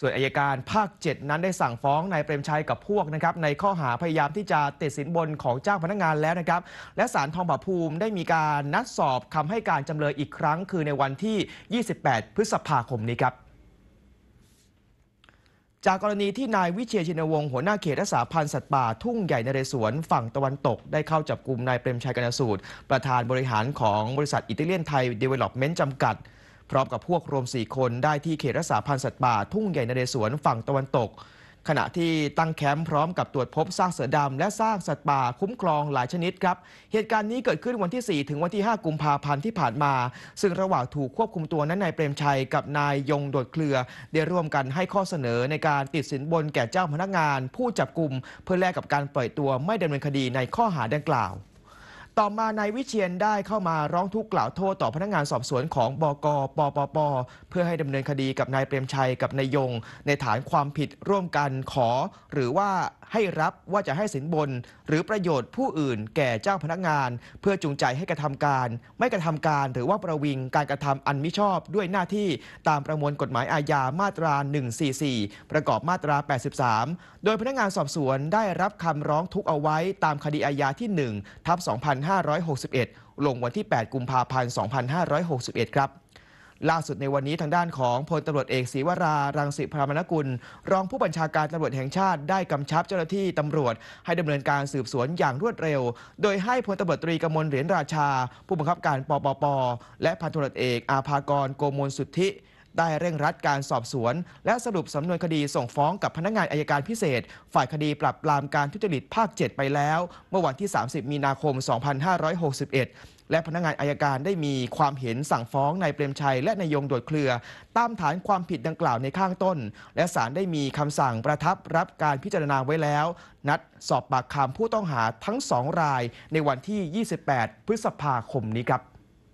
ส่วนอายการภาค 7 นั้นได้สั่งฟ้องนายเปรมชัยกับพวกนะครับในข้อหาพยายามที่จะติดสินบนของเจ้าพนักงานแล้วนะครับและศาลทองผาภูมิได้มีการนัดสอบคำให้การจำเลยอีกครั้ง คือในวันที่ 28 พฤษภาคมนี้ครับจากกรณีที่นายวิเชียรชินวงศ์หัวหน้าเขตรักษาพันธุ์สัตว์ป่าทุ่งใหญ่นเรศวรฝั่งตะวันตก ได้เข้าจับกลุ่มนายเปรมชัยกนสูตรประธานบริหารของบริษัทอิตาเลียนไทยเดเวล็อปเมนต์จำกัดพร้อมกับพวกรวม 4 คนได้ที่เขตรักษาพันธุ์สัตว์ป่า ทุ่งใหญ่นเรศวรฝั่งตะวันตก ขณะที่ตั้งแคมป์พร้อมกับตรวจพบซากเสือดำและซากสัตว์ป่าคุ้มครองหลายชนิดครับ เหตุการณ์นี้เกิดขึ้นวันที่ 4 ถึงวันที่ 5กุมภาพันธ์ที่ผ่านมา ซึ่งระหว่างถูกควบคุมตัวนั้นนายเปรมชัยกับนายยงโดดเคลือได้ร่วมกันให้ข้อเสนอในการติดสินบนแก่เจ้าพนักงานผู้จับกลุ่มเพื่อแลกกับการปล่อยตัวไม่ดำเนินคดีในข้อหาดังกล่าวต่อมา นายวิเชียนได้เข้ามาร้องทุกข์กล่าวโทษต่อพนักงานสอบสวนของบกปปปเพื่อให้ดำเนินคดีกับนายเปรมชัยกับนายยง ในฐานความผิดร่วมกันขอ หรือว่าให้รับว่าจะให้สินบน หรือประโยชน์ผู้อื่นแก่เจ้าพนักงาน เพื่อจูงใจให้กระทำการ ไม่กระทำการหรือว่าประวิง การกระทำอันมิชอบด้วยหน้าที่ตามประมวลกฎหมายอาญามาตรา 144 ประกอบมาตรา 83 โดยพนักงานสอบสวนได้รับคำร้องทุกข์เอาไว้ตามคดีอาญาที่1ทับ2 5 2561 ลงวันที่ 8 กุมภาพันธ์ 2561 ครับ ล่าสุดในวันนี้ทางด้านของพลตำรวจเอกศีวรา รังสิพรามนกุล รองผู้บัญชาการตำรวจแห่งชาติได้กำชับเจ้าหน้าที่ตำรวจ ให้ดำเนินการสืบสวนอย่างรวดเร็ว โดยให้พลตำรวจตรีกมลเหรียญราชา ผู้บังคับการปปปและพันตำรวจเอก อาภากรโกมลสุทธิได้เร่งรัดการสอบสวน และสรุปสำนวนคดีส่งฟ้องกับพนักงานอายการพิเศษ ฝ่ายคดีปรับปรามการทุจริตภาค 7 ไปแล้ว เมื่อวันที่ 30 มีนาคม 2561 และพนักงานอายการได้มีความเห็นสั่งฟ้องนายเปรมชัยและนายยงโดดเคลือ ตามฐานความผิดดังกล่าวในข้างต้น และศาลได้มีคำสั่งประทับรับการพิจารณาไว้แล้ว นัดสอบปากคำผู้ต้องหาทั้งสองราย ในวันที่ 28 พฤษภาคมนี้ครับ